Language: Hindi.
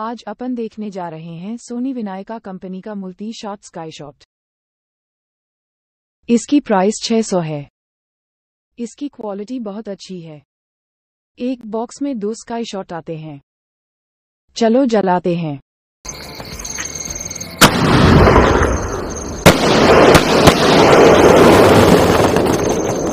आज अपन देखने जा रहे हैं सोनी विनायका कंपनी का मुल्ती शॉट स्काई शॉट इसकी प्राइस 600 है इसकी क्वालिटी बहुत अच्छी है एक बॉक्स में दो स्काई शॉट आते हैं चलो जलाते हैं